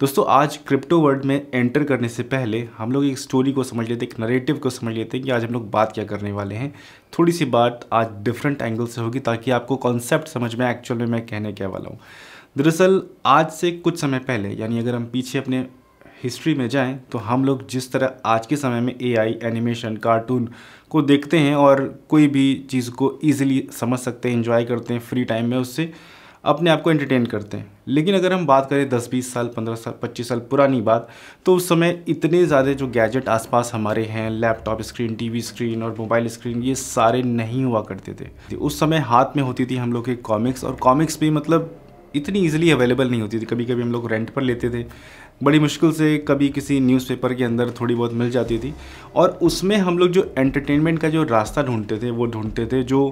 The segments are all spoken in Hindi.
दोस्तों आज क्रिप्टो वर्ल्ड में एंटर करने से पहले हम लोग एक स्टोरी को समझ लेते हैं एक नरेटिव को समझ लेते हैं कि आज हम लोग बात क्या करने वाले हैं थोड़ी सी बात आज डिफरेंट एंगल से होगी ताकि आपको कॉन्सेप्ट समझ में एक्चुअल में मैं कहने क्या वाला हूँ दरअसल आज से कुछ समय पहले यानी अगर हम पीछे अपने हिस्ट्री में जाएं तो हम लोग जिस तरह आज के समय में एआई एनिमेशन कार्टून को देखते हैं और कोई भी चीज़ को ईजिली समझ सकते हैं इंजॉय करते हैं फ्री टाइम में उससे अपने आप को एंटरटेन करते हैं लेकिन अगर हम बात करें दस बीस साल पंद्रह साल पच्चीस साल पुरानी बात तो उस समय इतने ज़्यादा जो गैजेट आसपास हमारे हैं लैपटॉप स्क्रीन टीवी स्क्रीन और मोबाइल स्क्रीन ये सारे नहीं हुआ करते थे उस समय हाथ में होती थी हम लोग के कॉमिक्स और कॉमिक्स भी मतलब इतनी इजीली अवेलेबल नहीं होती थी कभी कभी हम लोग रेंट पर लेते थे बड़ी मुश्किल से कभी किसी न्यूज़पेपर के अंदर थोड़ी बहुत मिल जाती थी और उसमें हम लोग जो एंटरटेनमेंट का जो रास्ता ढूंढते थे वो ढूंढते थे जो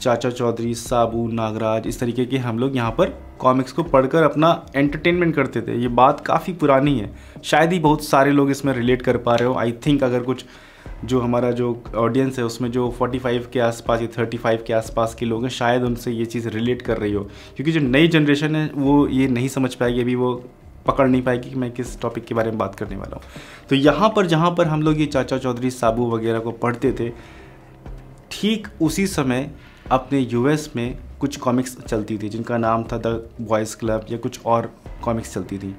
चाचा चौधरी साबू नागराज इस तरीके के हम लोग यहाँ पर कॉमिक्स को पढ़कर अपना एंटरटेनमेंट करते थे ये बात काफ़ी पुरानी है शायद ही बहुत सारे लोग इसमें रिलेट कर पा रहे हो आई थिंक अगर कुछ जो हमारा जो ऑडियंस है उसमें जो 45 के आसपास या 35 के आसपास के लोग हैं शायद उनसे ये चीज़ रिलेट कर रही हो क्योंकि जो नई जनरेशन है वो ये नहीं समझ पाएगी अभी वो पकड़ नहीं पाएगी कि मैं किस टॉपिक के बारे में बात करने वाला हूँ तो यहाँ पर जहाँ पर हम लोग ये चाचा चौधरी साबू वगैरह को पढ़ते थे ठीक उसी समय अपने यूएस में कुछ कॉमिक्स चलती थी जिनका नाम था द बॉयज़ क्लब या कुछ और कॉमिक्स चलती थी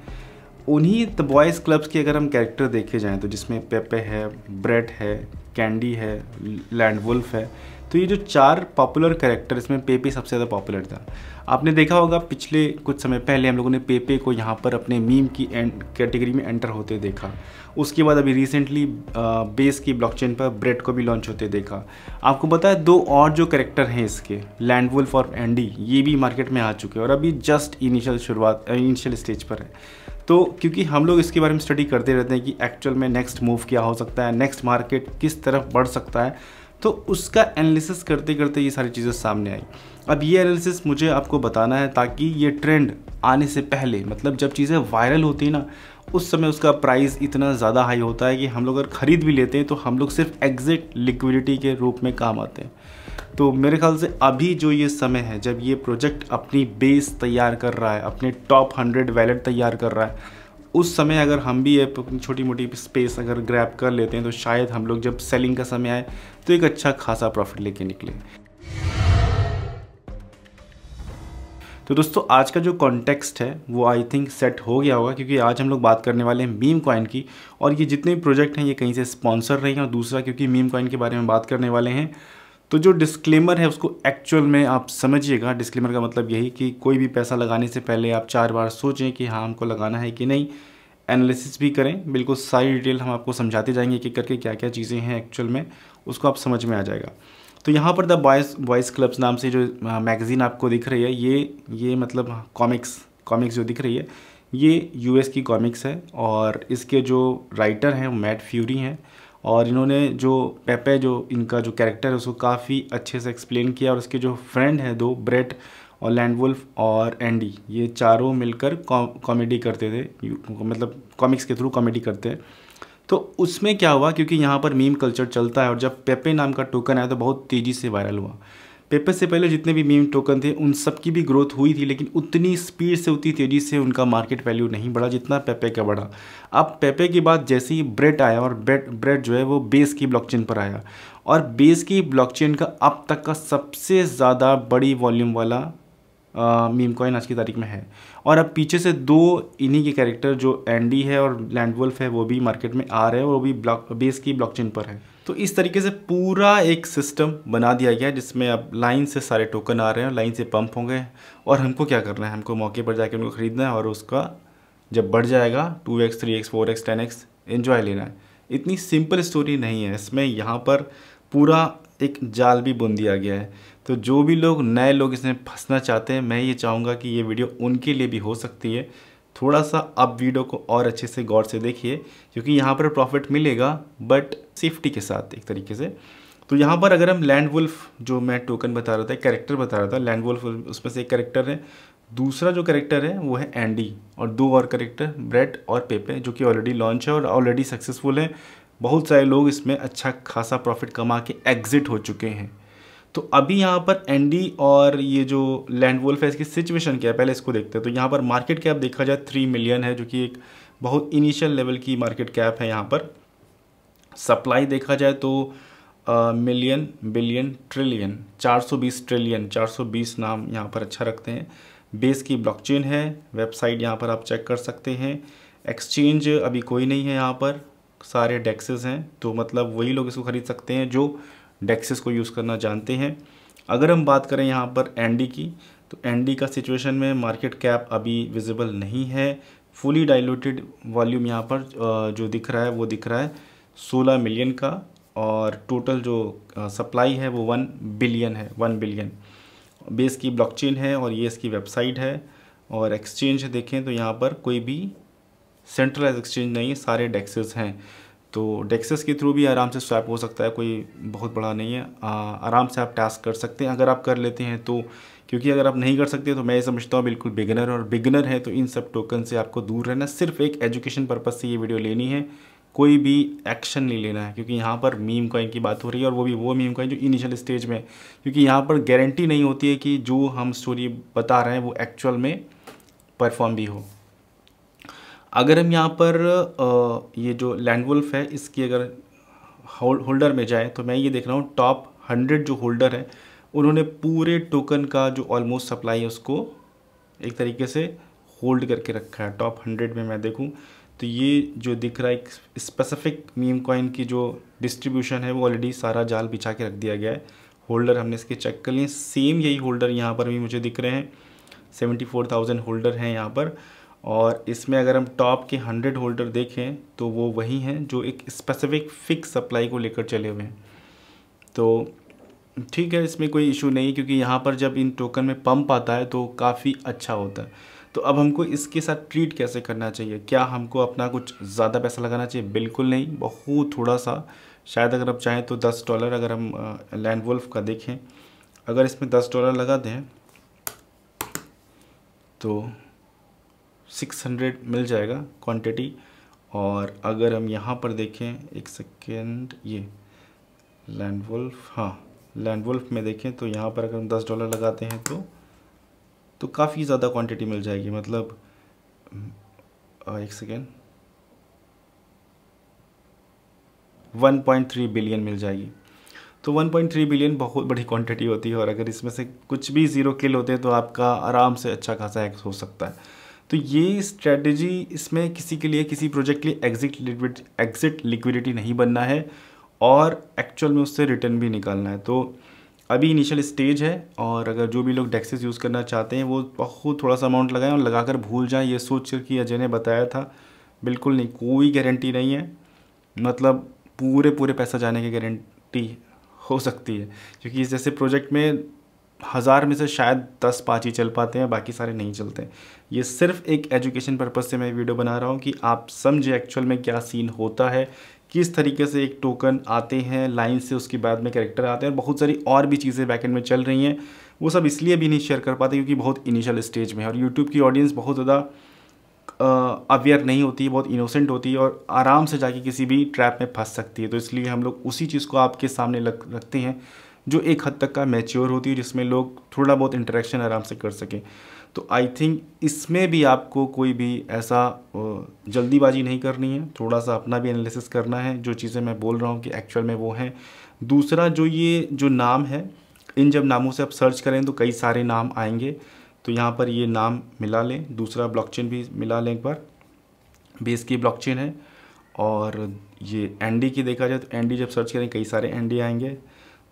उन्हीं द बॉयज़ क्लब्स के अगर हम कैरेक्टर देखे जाएँ तो जिसमें पेपे है ब्रेड है कैंडी है लैंड वुल्फ है तो ये जो चार पॉपुलर कैरेक्टर इसमें पेपे सबसे ज़्यादा पॉपुलर था आपने देखा होगा पिछले कुछ समय पहले हम लोगों ने पेपे को यहाँ पर अपने मीम की एंड कैटेगरी में एंटर होते देखा उसके बाद अभी रिसेंटली बेस की ब्लॉकचेन पर ब्रेड को भी लॉन्च होते देखा आपको पता है दो और जो करेक्टर हैं इसके लैंड वुल्फ और एंडी ये भी मार्केट में आ चुके हैं और अभी जस्ट इनिशियल शुरुआत इनिशियल स्टेज पर है तो क्योंकि हम लोग इसके बारे में स्टडी करते रहते हैं कि एक्चुअल में नेक्स्ट मूव क्या हो सकता है नेक्स्ट मार्केट किस तरफ बढ़ सकता है तो उसका एनालिसिस करते करते ये सारी चीज़ें सामने आई अब ये एनालिसिस मुझे आपको बताना है ताकि ये ट्रेंड आने से पहले मतलब जब चीज़ें वायरल होती हैं ना उस समय उसका प्राइस इतना ज़्यादा हाई होता है कि हम लोग अगर ख़रीद भी लेते हैं तो हम लोग सिर्फ एग्जिट लिक्विडिटी के रूप में काम आते हैं तो मेरे ख्याल से अभी जो ये समय है जब ये प्रोजेक्ट अपनी बेस तैयार कर रहा है अपने टॉप हंड्रेड वैलेट तैयार कर रहा है उस समय अगर हम भी अपनी छोटी मोटी स्पेस अगर ग्रैप कर लेते हैं तो शायद हम लोग जब सेलिंग का समय आए तो एक अच्छा खासा प्रॉफिट लेके निकले तो दोस्तों आज का जो कॉन्टेक्स्ट है वो आई थिंक सेट हो गया होगा क्योंकि आज हम लोग बात करने वाले हैं मीम कॉइन की और ये जितने भी प्रोजेक्ट हैं ये कहीं से स्पॉन्सर रहे हैं और दूसरा क्योंकि मीम कॉइन के बारे में बात करने वाले हैं तो जो डिस्क्लेमर है उसको एक्चुअल में आप समझिएगा डिस्क्लेमर का मतलब यही कि कोई भी पैसा लगाने से पहले आप चार बार सोचें कि हाँ हमको लगाना है कि नहीं एनालिसिस भी करें बिल्कुल सारी डिटेल हम आपको समझाते जाएंगे कि करके क्या क्या चीज़ें हैं एक्चुअल में उसको आप समझ में आ जाएगा तो यहाँ पर द बॉयज़ बॉयज़ क्लब्स नाम से जो मैगज़ीन आपको दिख रही है ये ये मतलब कॉमिक्स कॉमिक्स जो दिख रही है ये यूएस की कॉमिक्स है और इसके जो राइटर हैं मैट फ्यूरी हैं और इन्होंने जो पेपे जो इनका जो कैरेक्टर है उसको काफ़ी अच्छे से एक्सप्लेन किया और उसके जो फ्रेंड हैं दो ब्रेट और लैंडवुल्फ और एंडी ये चारों मिलकर कॉमेडी करते थे मतलब कॉमिक्स के थ्रू कॉमेडी करते हैं तो उसमें क्या हुआ क्योंकि यहाँ पर मीम कल्चर चलता है और जब पेपे नाम का टोकन आया तो बहुत तेज़ी से वायरल हुआ पेपर से पहले जितने भी मीम टोकन थे उन सब की भी ग्रोथ हुई थी लेकिन उतनी स्पीड से उतनी तेज़ी से उनका मार्केट वैल्यू नहीं बढ़ा जितना पेपे का बढ़ा अब पेपे के बाद जैसे ही ब्रेड आया और ब्रेड ब्रेड जो है वो बेस की ब्लॉकचेन पर आया और बेस की ब्लॉकचेन का अब तक का सबसे ज़्यादा बड़ी वॉल्यूम वाला मीम कॉइन आज की तारीख में है और अब पीछे से दो इन्हीं के कैरेक्टर जो एंडी है और लैंडवल्फ है वो भी मार्केट में आ रहे हैं और वो भी ब्लॉक बेस की ब्लॉकचेन पर है तो इस तरीके से पूरा एक सिस्टम बना दिया गया जिसमें अब लाइन से सारे टोकन आ रहे हैं लाइन से पंप होंगे और हमको क्या करना है हमको मौके पर जाकर उनको ख़रीदना है और उसका जब बढ़ जाएगा two x three x four x ten x enjoy लेना है इतनी सिंपल स्टोरी नहीं है इसमें यहाँ पर पूरा एक जाल भी बुन दिया गया है तो जो भी लोग नए लोग इसमें फंसना चाहते हैं मैं ये चाहूँगा कि ये वीडियो उनके लिए भी हो सकती है थोड़ा सा आप वीडियो को और अच्छे से गौर से देखिए क्योंकि यहाँ पर प्रॉफिट मिलेगा बट सेफ्टी के साथ एक तरीके से तो यहाँ पर अगर हम लैंड वुल्फ जो मैं टोकन बता रहा था कैरेक्टर बता रहा था लैंड वुल्फ उसमें से एक करेक्टर है दूसरा जो करेक्टर है वो है एंडी और दो और करेक्टर ब्रेड और पेपे जो कि ऑलरेडी लॉन्च है और ऑलरेडी सक्सेसफुल है बहुत सारे लोग इसमें अच्छा खासा प्रॉफिट कमा के एग्जिट हो चुके हैं तो अभी यहाँ पर एनडी और ये जो लैंड वोल्फ है इसकी सिचुएशन क्या है पहले इसको देखते हैं तो यहाँ पर मार्केट कैप देखा जाए थ्री मिलियन है जो कि एक बहुत इनिशियल लेवल की मार्केट कैप है यहाँ पर सप्लाई देखा जाए तो मिलियन बिलियन ट्रिलियन 420 ट्रिलियन 420 नाम यहाँ पर अच्छा रखते हैं बेस की ब्लॉकचेन है वेबसाइट यहाँ पर आप चेक कर सकते हैं एक्सचेंज अभी कोई नहीं है यहाँ पर सारे डेक्सेस हैं तो मतलब वही लोग इसको ख़रीद सकते हैं जो डेक्सेस को यूज़ करना जानते हैं अगर हम बात करें यहाँ पर एन की तो एन का सिचुएशन में मार्केट कैप अभी विजिबल नहीं है फुली डाइल्यूटेड वॉल्यूम यहाँ पर जो दिख रहा है वो दिख रहा है सोलह मिलियन का और टोटल जो सप्लाई है वो वन बिलियन है वन बिलियन बेस की ब्लॉकचेन है और ये इसकी वेबसाइट है और एक्सचेंज देखें तो यहाँ पर कोई भी सेंट्रलाइज एक्सचेंज नहीं है सारे डेक्सेस हैं तो डेक्सेस के थ्रू भी आराम से स्वैप हो सकता है कोई बहुत बड़ा नहीं है आ, आराम से आप टास्क कर सकते हैं अगर आप कर लेते हैं तो क्योंकि अगर आप नहीं कर सकते तो मैं ये समझता हूँ बिल्कुल बिगनर और बिगनर है तो इन सब टोकन से आपको दूर रहना सिर्फ एक एजुकेशन पर्पज़ से ये वीडियो लेनी है कोई भी एक्शन नहीं लेना है क्योंकि यहाँ पर मीम कॉइन की बात हो रही है और वो भी वो मीम कॉइन जो इनिशियल स्टेज में क्योंकि यहाँ पर गारंटी नहीं होती है कि जो हम स्टोरी बता रहे हैं वो एक्चुअल में परफॉर्म भी हो अगर हम यहाँ पर ये जो लैंडवल्फ है इसकी अगर होल्डर में जाए तो मैं ये देख रहा हूँ टॉप हंड्रेड जो होल्डर हैं उन्होंने पूरे टोकन का जो ऑलमोस्ट सप्लाई है उसको एक तरीके से होल्ड करके रखा है टॉप हंड्रेड में मैं देखूँ तो ये जो दिख रहा है एक स्पेसिफिक मीम कॉइन की जो डिस्ट्रीब्यूशन है वो ऑलरेडी सारा जाल बिछा के रख दिया गया है होल्डर हमने इसके चेक कर लिए सेम यही होल्डर यहाँ पर भी मुझे दिख रहे हैं सेवेंटी फोर थाउजेंड होल्डर हैं यहाँ पर और इसमें अगर हम टॉप के हंड्रेड होल्डर देखें तो वो वही हैं जो एक स्पेसिफिक फिक्स सप्लाई को लेकर चले हुए हैं तो ठीक है इसमें कोई इशू नहीं क्योंकि यहाँ पर जब इन टोकन में पंप आता है तो काफ़ी अच्छा होता है तो अब हमको इसके साथ ट्रीट कैसे करना चाहिए क्या हमको अपना कुछ ज़्यादा पैसा लगाना चाहिए बिल्कुल नहीं बहुत थोड़ा सा शायद अगर आप चाहें तो दस डॉलर अगर हम लैंड वुल्फ का देखें अगर इसमें दस डॉलर लगा दें तो 600 मिल जाएगा क्वांटिटी और अगर हम यहाँ पर देखें एक सेकेंड ये लैंडवुल्फ हाँ लैंडवुल्फ में देखें तो यहाँ पर अगर हम दस डॉलर लगाते हैं तो तो काफ़ी ज़्यादा क्वांटिटी मिल जाएगी मतलब एक सेकेंड 1.3 बिलियन मिल जाएगी तो 1.3 बिलियन बहुत बड़ी क्वांटिटी होती है और अगर इसमें से कुछ भी ज़ीरो किल होते हैं तो आपका आराम से अच्छा खासा एक्स हो सकता है तो ये स्ट्रेटजी इसमें किसी के लिए किसी प्रोजेक्ट के लिए एग्जिट लिक्विड एग्जिट लिक्विडिटी नहीं बनना है और एक्चुअल में उससे रिटर्न भी निकालना है तो अभी इनिशियल स्टेज है और अगर जो भी लोग डेक्सेस यूज़ करना चाहते हैं वो बहुत थोड़ा सा अमाउंट लगाएं और लगाकर भूल जाएं ये सोच कर कि अजय ने बताया था बिल्कुल नहीं कोई गारंटी नहीं है मतलब पूरे पूरे पैसा जाने की गारंटी हो सकती है क्योंकि इस जैसे प्रोजेक्ट में हज़ार में से शायद दस पाँच ही चल पाते हैं बाकी सारे नहीं चलते ये सिर्फ एक एजुकेशन पर्पज़ से मैं वीडियो बना रहा हूँ कि आप समझे एक्चुअल में क्या सीन होता है किस तरीके से एक टोकन आते हैं लाइन से उसके बाद में करेक्टर आते हैं और बहुत सारी और भी चीज़ें बैकेंड में चल रही हैं वो सब इसलिए भी नहीं शेयर कर पाते क्योंकि बहुत इनिशियल स्टेज में है और यूट्यूब की ऑडियंस बहुत ज़्यादा अवेयर नहीं होती बहुत इनोसेंट होती है और आराम से जाके किसी भी ट्रैप में फंस सकती है तो इसलिए हम लोग उसी चीज़ को आपके सामने रखते हैं जो एक हद तक का मैच्योर होती है जिसमें लोग थोड़ा बहुत इंटरेक्शन आराम से कर सकें तो आई थिंक इसमें भी आपको कोई भी ऐसा जल्दीबाजी नहीं करनी है थोड़ा सा अपना भी एनालिसिस करना है जो चीज़ें मैं बोल रहा हूँ कि एक्चुअल में वो हैं दूसरा जो ये जो नाम है इन जब नामों से आप सर्च करें तो कई सारे नाम आएंगे तो यहाँ पर ये नाम मिला लें दूसरा ब्लॉकचेन भी मिला लें एक बार बेस की ब्लॉकचेन है और ये एनडी की देखा जाए तो एनडी जब सर्च करें कई सारे एनडी आएंगे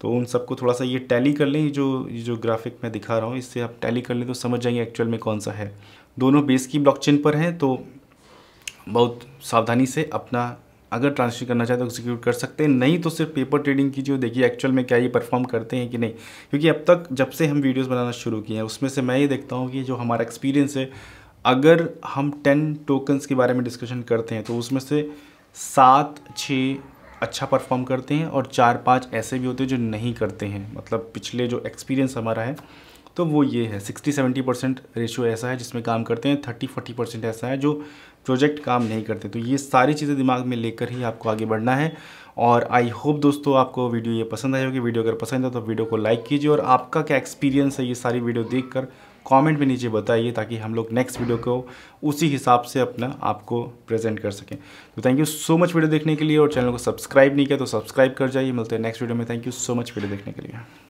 तो उन सबको थोड़ा सा ये टैली कर लें जो ये जो ग्राफिक मैं दिखा रहा हूँ इससे आप टैली कर लें तो समझ जाएंगे एक्चुअल में कौन सा है दोनों बेस की ब्लॉकचेन पर हैं तो बहुत सावधानी से अपना अगर ट्रांजेक्शन करना चाहे तो एग्जीक्यूट कर सकते हैं नहीं तो सिर्फ पेपर ट्रेडिंग कीजिए देखिए एक्चुअल में क्या ये परफॉर्म करते हैं कि नहीं क्योंकि अब तक जब से हम वीडियोस बनाना शुरू किए हैं उसमें से मैं ये देखता हूँ कि जो हमारा एक्सपीरियंस है अगर हम टेन टोकन्स के बारे में डिस्कशन करते हैं तो उसमें से सात छः अच्छा परफॉर्म करते हैं और चार पाँच ऐसे भी होते हैं जो नहीं करते हैं मतलब पिछले जो एक्सपीरियंस हमारा है तो वो ये है सिक्सटी सेवेंटी परसेंट रेशियो ऐसा है जिसमें काम करते हैं थर्टी फोर्टी परसेंट ऐसा है जो प्रोजेक्ट काम नहीं करते तो ये सारी चीज़ें दिमाग में लेकर ही आपको आगे बढ़ना है और आई होप दोस्तों आपको वीडियो ये पसंद आई होगी वीडियो अगर पसंद है तो वीडियो को लाइक कीजिए और आपका क्या एक्सपीरियंस है ये सारी वीडियो देख कर कमेंट में नीचे बताइए ताकि हम लोग नेक्स्ट वीडियो को उसी हिसाब से अपना आपको प्रेजेंट कर सकें तो thank you so much video देखने के लिए और चैनल को सब्सक्राइब नहीं किया तो सब्सक्राइब कर जाइए मिलते हैं नेक्स्ट वीडियो में thank you so much video देखने के लिए